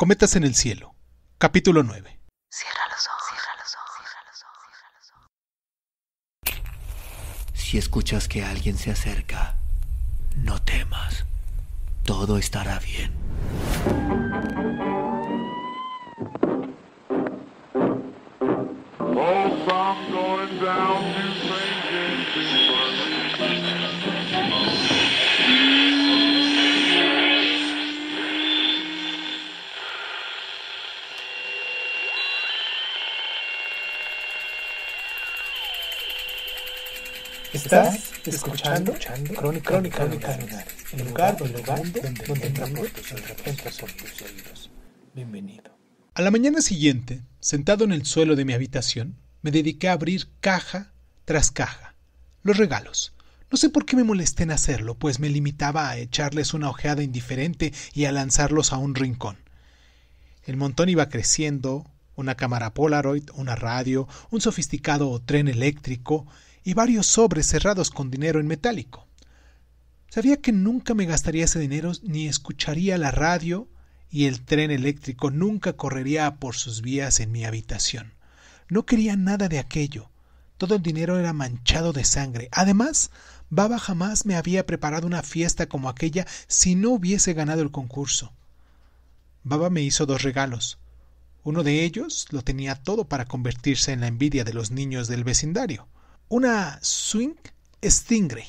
Cometas en el cielo. Capítulo 9. Cierra los ojos. Cierra los ojos. Cierra los ojos. Cierra los ojos. Si escuchas que alguien se acerca, no temas. Todo estará bien. Oh, Estás escuchando, Crónica, Crónica, Crónica Lunar, lugar, lugar donde, donde, tus Bienvenido. A la mañana siguiente, sentado en el suelo de mi habitación, me dediqué a abrir caja tras caja. Los regalos. No sé por qué me molesté en hacerlo, pues me limitaba a echarles una ojeada indiferente y a lanzarlos a un rincón. El montón iba creciendo, una cámara Polaroid, una radio, un sofisticado tren eléctrico, y varios sobres cerrados con dinero en metálico. Sabía que nunca me gastaría ese dinero ni escucharía la radio y el tren eléctrico nunca correría por sus vías en mi habitación. No quería nada de aquello. Todo el dinero era manchado de sangre. Además, Baba jamás me había preparado una fiesta como aquella si no hubiese ganado el concurso. Baba me hizo dos regalos. Uno de ellos lo tenía todo para convertirse en la envidia de los niños del vecindario una swing Stingray,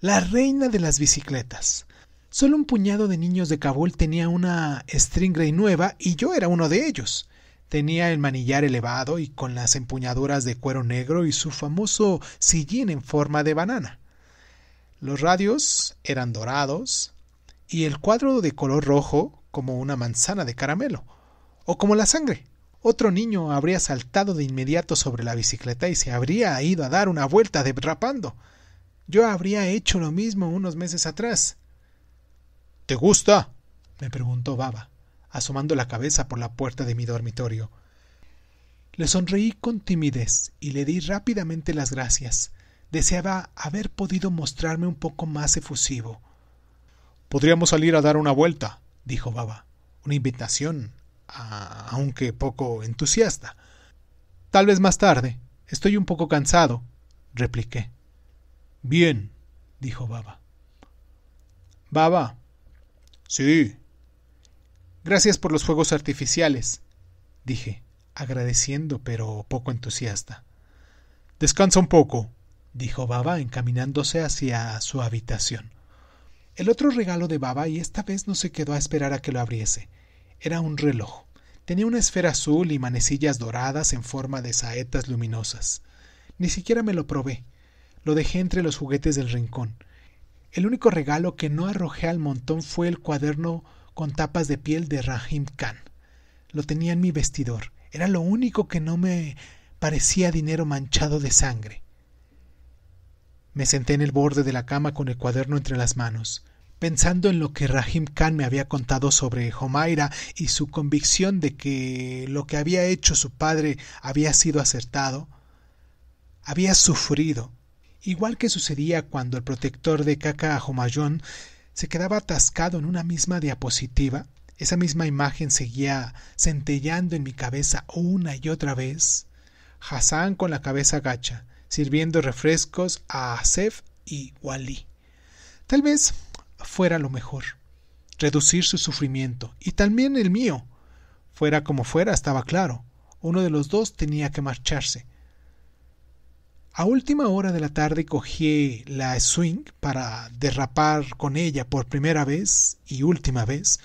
la reina de las bicicletas. Solo un puñado de niños de Kabul tenía una Stingray nueva y yo era uno de ellos. Tenía el manillar elevado y con las empuñaduras de cuero negro y su famoso sillín en forma de banana. Los radios eran dorados y el cuadro de color rojo como una manzana de caramelo, o como la sangre otro niño habría saltado de inmediato sobre la bicicleta y se habría ido a dar una vuelta derrapando. Yo habría hecho lo mismo unos meses atrás. ¿Te gusta? me preguntó Baba, asomando la cabeza por la puerta de mi dormitorio. Le sonreí con timidez y le di rápidamente las gracias. Deseaba haber podido mostrarme un poco más efusivo. Podríamos salir a dar una vuelta, dijo Baba. Una invitación aunque poco entusiasta. Tal vez más tarde. Estoy un poco cansado, repliqué. Bien, dijo Baba. Baba. Sí. Gracias por los fuegos artificiales, dije, agradeciendo pero poco entusiasta. Descansa un poco, dijo Baba, encaminándose hacia su habitación. El otro regalo de Baba, y esta vez no se quedó a esperar a que lo abriese, era un reloj. Tenía una esfera azul y manecillas doradas en forma de saetas luminosas. Ni siquiera me lo probé. Lo dejé entre los juguetes del rincón. El único regalo que no arrojé al montón fue el cuaderno con tapas de piel de Rahim Khan. Lo tenía en mi vestidor. Era lo único que no me parecía dinero manchado de sangre. Me senté en el borde de la cama con el cuaderno entre las manos pensando en lo que Rahim Khan me había contado sobre Homaira y su convicción de que lo que había hecho su padre había sido acertado, había sufrido, igual que sucedía cuando el protector de Kaka Homayón se quedaba atascado en una misma diapositiva, esa misma imagen seguía centellando en mi cabeza una y otra vez. Hassan con la cabeza gacha, sirviendo refrescos a Asef y Wali. Tal vez fuera lo mejor, reducir su sufrimiento, y también el mío. Fuera como fuera, estaba claro, uno de los dos tenía que marcharse. A última hora de la tarde cogí la swing para derrapar con ella por primera vez y última vez.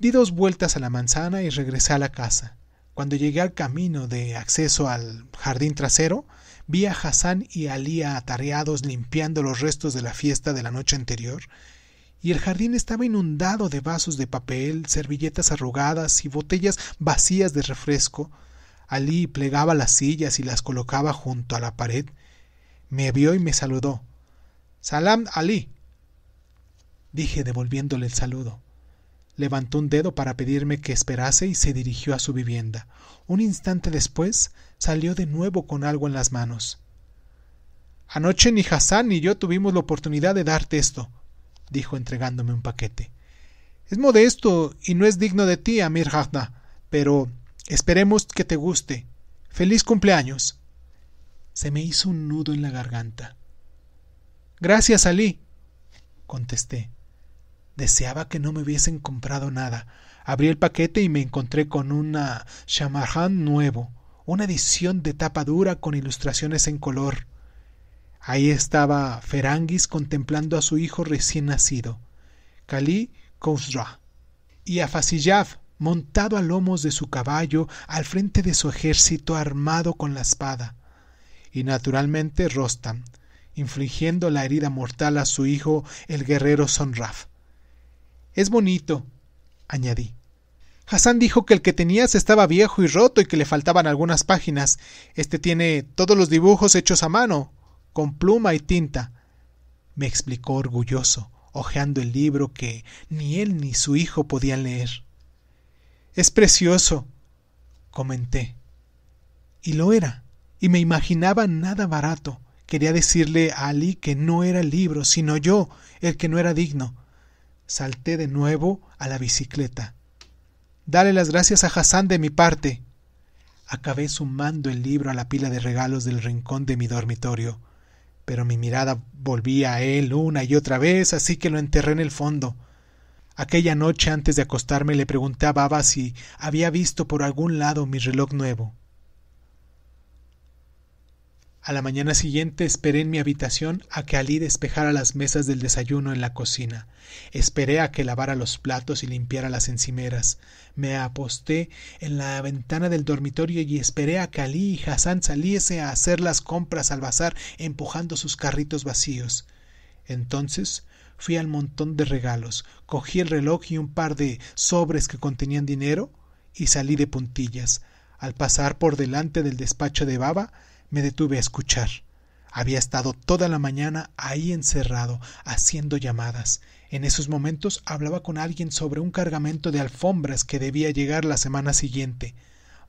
Di dos vueltas a la manzana y regresé a la casa. Cuando llegué al camino de acceso al jardín trasero, vi a Hassan y Alía atareados limpiando los restos de la fiesta de la noche anterior y el jardín estaba inundado de vasos de papel, servilletas arrugadas y botellas vacías de refresco. Alí plegaba las sillas y las colocaba junto a la pared. Me vio y me saludó. Salam Ali. dije devolviéndole el saludo. Levantó un dedo para pedirme que esperase y se dirigió a su vivienda. Un instante después salió de nuevo con algo en las manos. Anoche ni Hassan ni yo tuvimos la oportunidad de darte esto dijo entregándome un paquete. Es modesto y no es digno de ti, Amir Hafna, pero esperemos que te guste. ¡Feliz cumpleaños! Se me hizo un nudo en la garganta. Gracias, Ali, contesté. Deseaba que no me hubiesen comprado nada. Abrí el paquete y me encontré con una Shamahan nuevo, una edición de tapa dura con ilustraciones en color. Ahí estaba Ferangis contemplando a su hijo recién nacido, Kali Khosra, y a Fasillaf montado a lomos de su caballo al frente de su ejército armado con la espada, y naturalmente Rostam, infligiendo la herida mortal a su hijo, el guerrero Sonraf. Es bonito, añadí. Hassan dijo que el que tenías estaba viejo y roto y que le faltaban algunas páginas. Este tiene todos los dibujos hechos a mano, con pluma y tinta, me explicó orgulloso, hojeando el libro que ni él ni su hijo podían leer. Es precioso, comenté. Y lo era, y me imaginaba nada barato. Quería decirle a Ali que no era el libro, sino yo, el que no era digno. Salté de nuevo a la bicicleta. Dale las gracias a Hassan de mi parte. Acabé sumando el libro a la pila de regalos del rincón de mi dormitorio pero mi mirada volvía a él una y otra vez, así que lo enterré en el fondo. Aquella noche antes de acostarme le pregunté a Baba si había visto por algún lado mi reloj nuevo. A la mañana siguiente esperé en mi habitación a que Ali despejara las mesas del desayuno en la cocina. Esperé a que lavara los platos y limpiara las encimeras. Me aposté en la ventana del dormitorio y esperé a que Ali y Hassan saliese a hacer las compras al bazar empujando sus carritos vacíos. Entonces fui al montón de regalos, cogí el reloj y un par de sobres que contenían dinero y salí de puntillas. Al pasar por delante del despacho de Baba, me detuve a escuchar. Había estado toda la mañana ahí encerrado, haciendo llamadas. En esos momentos hablaba con alguien sobre un cargamento de alfombras que debía llegar la semana siguiente.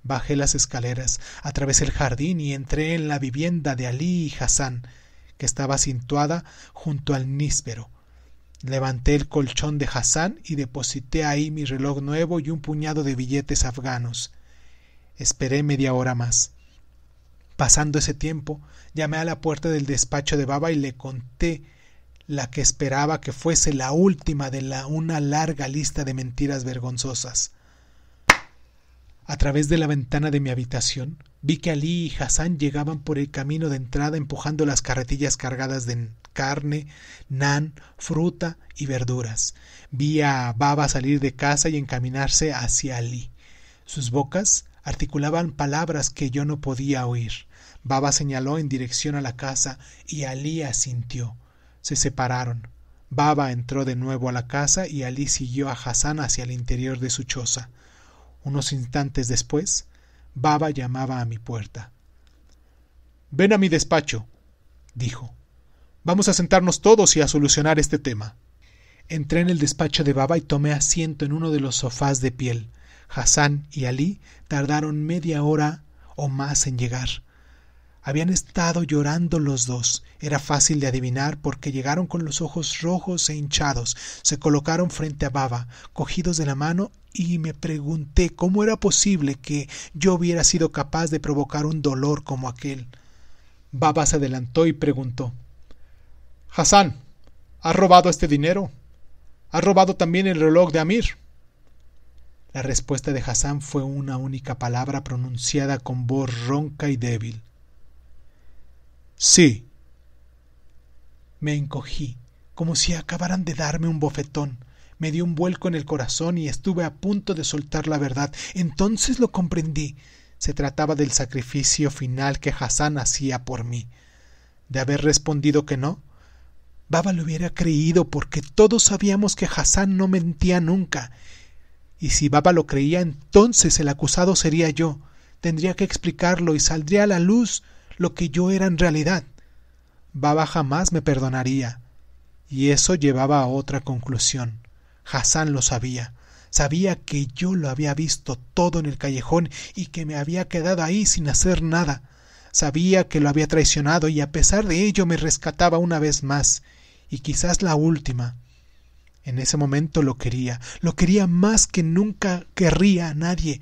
Bajé las escaleras, atravesé el jardín y entré en la vivienda de Alí y Hassan, que estaba situada junto al níspero. Levanté el colchón de Hassan y deposité ahí mi reloj nuevo y un puñado de billetes afganos. Esperé media hora más. Pasando ese tiempo, llamé a la puerta del despacho de Baba y le conté la que esperaba que fuese la última de una larga lista de mentiras vergonzosas. A través de la ventana de mi habitación, vi que Ali y Hassan llegaban por el camino de entrada empujando las carretillas cargadas de carne, nan, fruta y verduras. Vi a Baba salir de casa y encaminarse hacia Ali. Sus bocas articulaban palabras que yo no podía oír. Baba señaló en dirección a la casa y Ali asintió. Se separaron. Baba entró de nuevo a la casa y Ali siguió a Hassan hacia el interior de su choza. Unos instantes después, Baba llamaba a mi puerta. Ven a mi despacho, dijo. Vamos a sentarnos todos y a solucionar este tema. Entré en el despacho de Baba y tomé asiento en uno de los sofás de piel. Hassan y Alí tardaron media hora o más en llegar. Habían estado llorando los dos. Era fácil de adivinar porque llegaron con los ojos rojos e hinchados, se colocaron frente a Baba, cogidos de la mano, y me pregunté cómo era posible que yo hubiera sido capaz de provocar un dolor como aquel. Baba se adelantó y preguntó Hassan, ¿has robado este dinero? ¿Has robado también el reloj de Amir? La respuesta de Hassan fue una única palabra pronunciada con voz ronca y débil. Sí. Me encogí, como si acabaran de darme un bofetón. Me dio un vuelco en el corazón y estuve a punto de soltar la verdad. Entonces lo comprendí. Se trataba del sacrificio final que Hassán hacía por mí. De haber respondido que no, Baba lo hubiera creído porque todos sabíamos que Hassán no mentía nunca. Y si Baba lo creía, entonces el acusado sería yo. Tendría que explicarlo y saldría a la luz lo que yo era en realidad. Baba jamás me perdonaría. Y eso llevaba a otra conclusión. Hassan lo sabía. Sabía que yo lo había visto todo en el callejón y que me había quedado ahí sin hacer nada. Sabía que lo había traicionado y a pesar de ello me rescataba una vez más, y quizás la última. En ese momento lo quería, lo quería más que nunca querría a nadie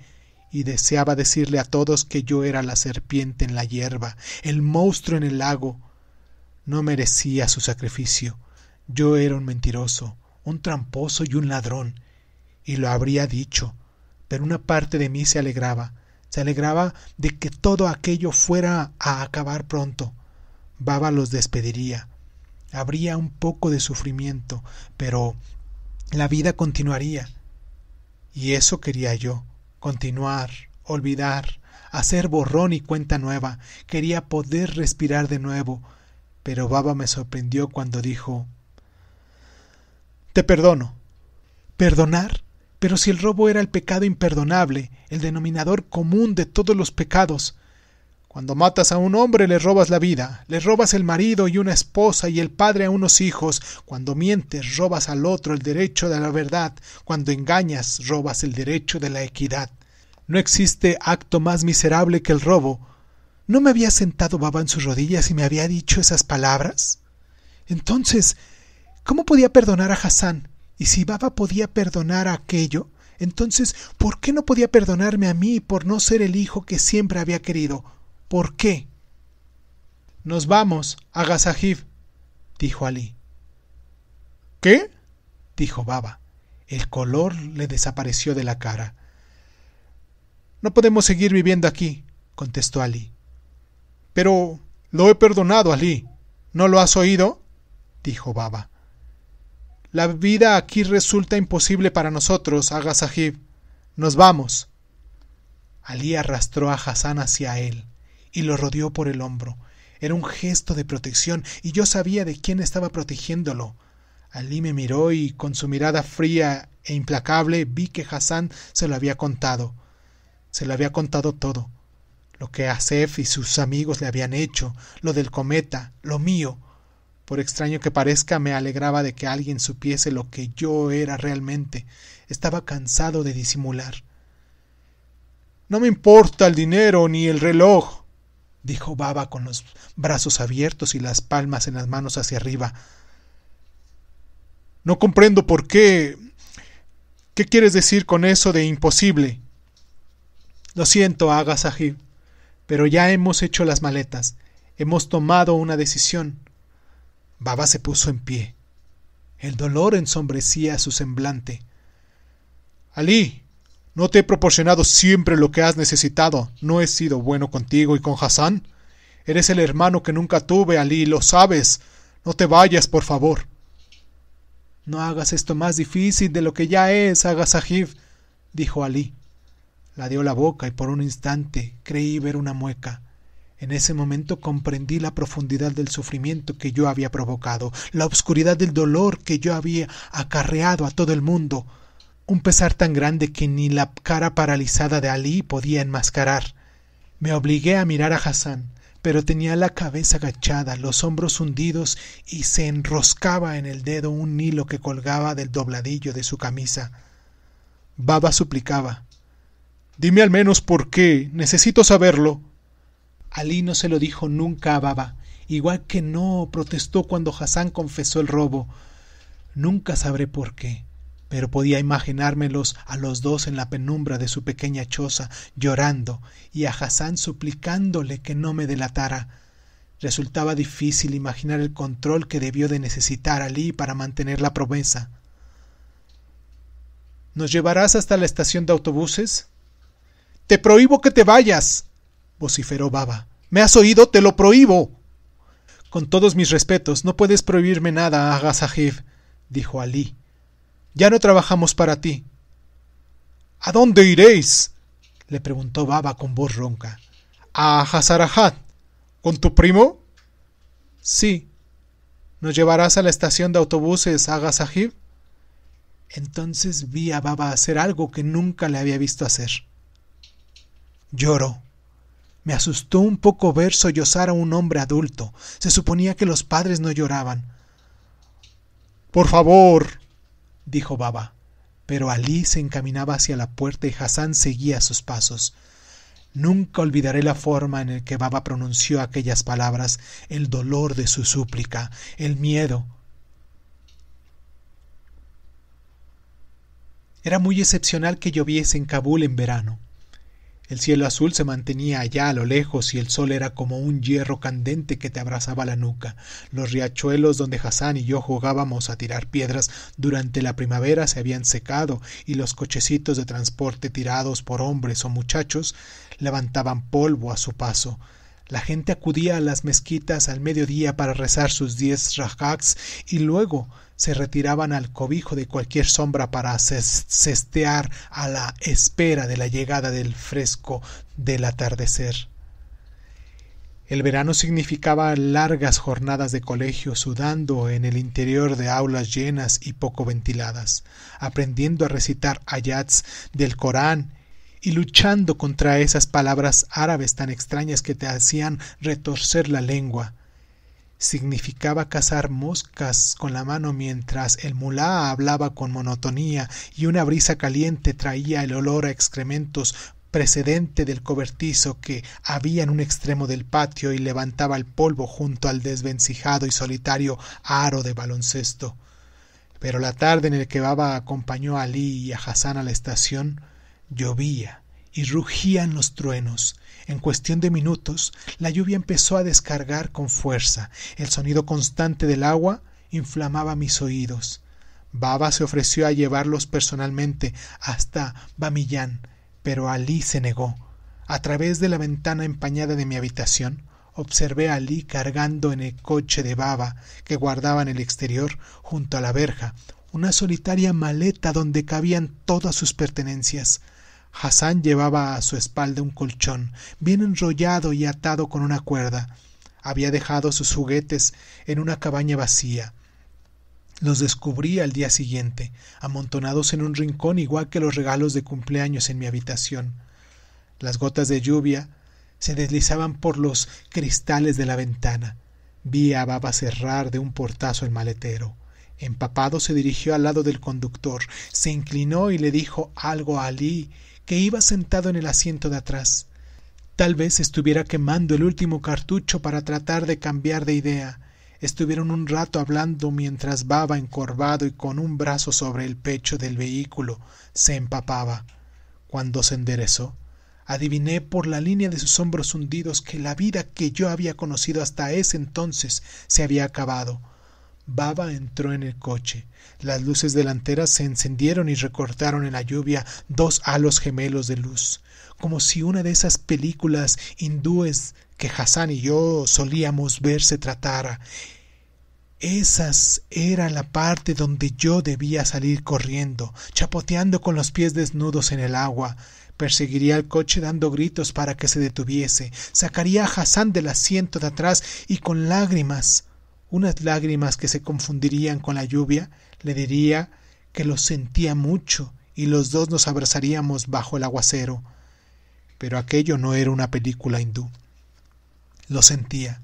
y deseaba decirle a todos que yo era la serpiente en la hierba, el monstruo en el lago. No merecía su sacrificio. Yo era un mentiroso, un tramposo y un ladrón, y lo habría dicho, pero una parte de mí se alegraba, se alegraba de que todo aquello fuera a acabar pronto. Baba los despediría. Habría un poco de sufrimiento, pero la vida continuaría. Y eso quería yo continuar, olvidar, hacer borrón y cuenta nueva. Quería poder respirar de nuevo, pero Baba me sorprendió cuando dijo Te perdono. ¿Perdonar? Pero si el robo era el pecado imperdonable, el denominador común de todos los pecados, cuando matas a un hombre le robas la vida, le robas el marido y una esposa y el padre a unos hijos, cuando mientes robas al otro el derecho de la verdad, cuando engañas robas el derecho de la equidad. No existe acto más miserable que el robo. ¿No me había sentado Baba en sus rodillas y me había dicho esas palabras? Entonces, ¿cómo podía perdonar a Hassan? Y si Baba podía perdonar a aquello, entonces, ¿por qué no podía perdonarme a mí por no ser el hijo que siempre había querido? ¿Por qué? Nos vamos, Agasajib dijo Ali. ¿Qué? dijo Baba. El color le desapareció de la cara. No podemos seguir viviendo aquí, contestó Ali. Pero lo he perdonado, Ali. ¿No lo has oído? dijo Baba. La vida aquí resulta imposible para nosotros, Agasajib. Nos vamos. Ali arrastró a Hassan hacia él y lo rodeó por el hombro. Era un gesto de protección y yo sabía de quién estaba protegiéndolo. Ali me miró y con su mirada fría e implacable vi que Hassan se lo había contado. Se lo había contado todo. Lo que Asef y sus amigos le habían hecho, lo del cometa, lo mío. Por extraño que parezca, me alegraba de que alguien supiese lo que yo era realmente. Estaba cansado de disimular. No me importa el dinero ni el reloj, dijo Baba con los brazos abiertos y las palmas en las manos hacia arriba. No comprendo por qué. ¿Qué quieres decir con eso de imposible? Lo siento, Aga pero ya hemos hecho las maletas. Hemos tomado una decisión. Baba se puso en pie. El dolor ensombrecía su semblante. Ali, ¿No te he proporcionado siempre lo que has necesitado? ¿No he sido bueno contigo y con Hassan? Eres el hermano que nunca tuve, Ali, lo sabes. No te vayas, por favor. No hagas esto más difícil de lo que ya es, hagas Sahib, dijo Ali. La dio la boca y por un instante creí ver una mueca. En ese momento comprendí la profundidad del sufrimiento que yo había provocado, la obscuridad del dolor que yo había acarreado a todo el mundo un pesar tan grande que ni la cara paralizada de Ali podía enmascarar. Me obligué a mirar a Hassan, pero tenía la cabeza agachada, los hombros hundidos y se enroscaba en el dedo un hilo que colgaba del dobladillo de su camisa. Baba suplicaba. Dime al menos por qué, necesito saberlo. Ali no se lo dijo nunca a Baba, igual que no protestó cuando Hassan confesó el robo. Nunca sabré por qué pero podía imaginármelos a los dos en la penumbra de su pequeña choza llorando y a Hassan suplicándole que no me delatara. Resultaba difícil imaginar el control que debió de necesitar Ali para mantener la promesa. ¿Nos llevarás hasta la estación de autobuses? Te prohíbo que te vayas, vociferó Baba. ¿Me has oído? Te lo prohíbo. Con todos mis respetos, no puedes prohibirme nada, Aga dijo Ali ya no trabajamos para ti. ¿A dónde iréis? le preguntó Baba con voz ronca. ¿A Hazarajat? ¿Con tu primo? Sí. ¿Nos llevarás a la estación de autobuses a Entonces vi a Baba hacer algo que nunca le había visto hacer. Lloró. Me asustó un poco ver sollozar a un hombre adulto. Se suponía que los padres no lloraban. Por favor, dijo Baba. Pero Alí se encaminaba hacia la puerta y Hassan seguía sus pasos. Nunca olvidaré la forma en que Baba pronunció aquellas palabras, el dolor de su súplica, el miedo. Era muy excepcional que lloviese en Kabul en verano. El cielo azul se mantenía allá a lo lejos y el sol era como un hierro candente que te abrazaba la nuca. Los riachuelos donde Hassan y yo jugábamos a tirar piedras durante la primavera se habían secado y los cochecitos de transporte tirados por hombres o muchachos levantaban polvo a su paso. La gente acudía a las mezquitas al mediodía para rezar sus diez rajaks y luego se retiraban al cobijo de cualquier sombra para cestear a la espera de la llegada del fresco del atardecer. El verano significaba largas jornadas de colegio sudando en el interior de aulas llenas y poco ventiladas, aprendiendo a recitar ayats del Corán y luchando contra esas palabras árabes tan extrañas que te hacían retorcer la lengua, significaba cazar moscas con la mano mientras el mulá hablaba con monotonía y una brisa caliente traía el olor a excrementos precedente del cobertizo que había en un extremo del patio y levantaba el polvo junto al desvencijado y solitario aro de baloncesto. Pero la tarde en el que Baba acompañó a Ali y a Hassan a la estación, llovía y rugían los truenos, en cuestión de minutos, la lluvia empezó a descargar con fuerza. El sonido constante del agua inflamaba mis oídos. Baba se ofreció a llevarlos personalmente hasta Bamillán, pero Ali se negó. A través de la ventana empañada de mi habitación, observé a Ali cargando en el coche de Baba que guardaba en el exterior, junto a la verja, una solitaria maleta donde cabían todas sus pertenencias. Hassan llevaba a su espalda un colchón, bien enrollado y atado con una cuerda. Había dejado sus juguetes en una cabaña vacía. Los descubrí al día siguiente, amontonados en un rincón igual que los regalos de cumpleaños en mi habitación. Las gotas de lluvia se deslizaban por los cristales de la ventana. Vi a Baba cerrar de un portazo el maletero. Empapado se dirigió al lado del conductor, se inclinó y le dijo algo a que iba sentado en el asiento de atrás. Tal vez estuviera quemando el último cartucho para tratar de cambiar de idea. Estuvieron un rato hablando mientras Baba, encorvado y con un brazo sobre el pecho del vehículo, se empapaba. Cuando se enderezó, adiviné por la línea de sus hombros hundidos que la vida que yo había conocido hasta ese entonces se había acabado. Baba entró en el coche. Las luces delanteras se encendieron y recortaron en la lluvia dos halos gemelos de luz, como si una de esas películas hindúes que Hassan y yo solíamos ver se tratara. Esas era la parte donde yo debía salir corriendo, chapoteando con los pies desnudos en el agua. Perseguiría al coche dando gritos para que se detuviese. Sacaría a Hassan del asiento de atrás y con lágrimas unas lágrimas que se confundirían con la lluvia, le diría que lo sentía mucho y los dos nos abrazaríamos bajo el aguacero. Pero aquello no era una película hindú. Lo sentía,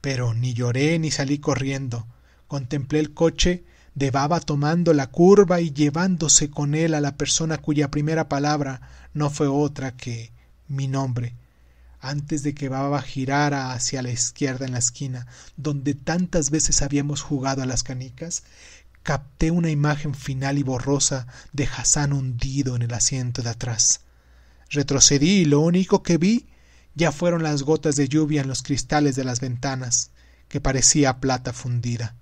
pero ni lloré ni salí corriendo. Contemplé el coche de Baba tomando la curva y llevándose con él a la persona cuya primera palabra no fue otra que mi nombre antes de que Baba girara hacia la izquierda en la esquina, donde tantas veces habíamos jugado a las canicas, capté una imagen final y borrosa de Hassan hundido en el asiento de atrás. Retrocedí y lo único que vi ya fueron las gotas de lluvia en los cristales de las ventanas, que parecía plata fundida.